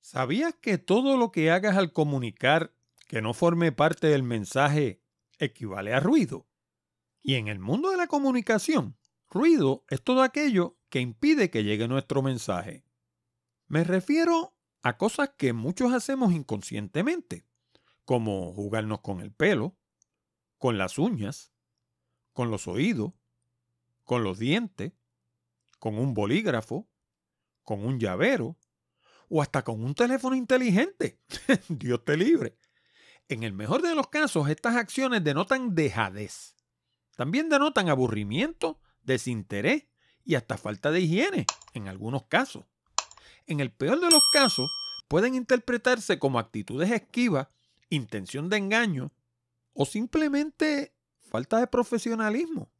¿Sabías que todo lo que hagas al comunicar que no forme parte del mensaje equivale a ruido? Y en el mundo de la comunicación, ruido es todo aquello que impide que llegue nuestro mensaje. Me refiero a cosas que muchos hacemos inconscientemente, como jugarnos con el pelo, con las uñas, con los oídos, con los dientes, con un bolígrafo, con un llavero o hasta con un teléfono inteligente. Dios te libre. En el mejor de los casos, estas acciones denotan dejadez. También denotan aburrimiento, desinterés y hasta falta de higiene en algunos casos en el peor de los casos, pueden interpretarse como actitudes esquivas, intención de engaño o simplemente falta de profesionalismo.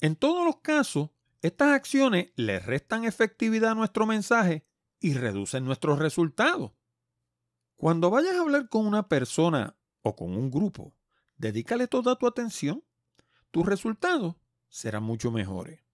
En todos los casos, estas acciones le restan efectividad a nuestro mensaje y reducen nuestros resultados. Cuando vayas a hablar con una persona o con un grupo, dedícale toda tu atención. Tus resultados serán mucho mejores.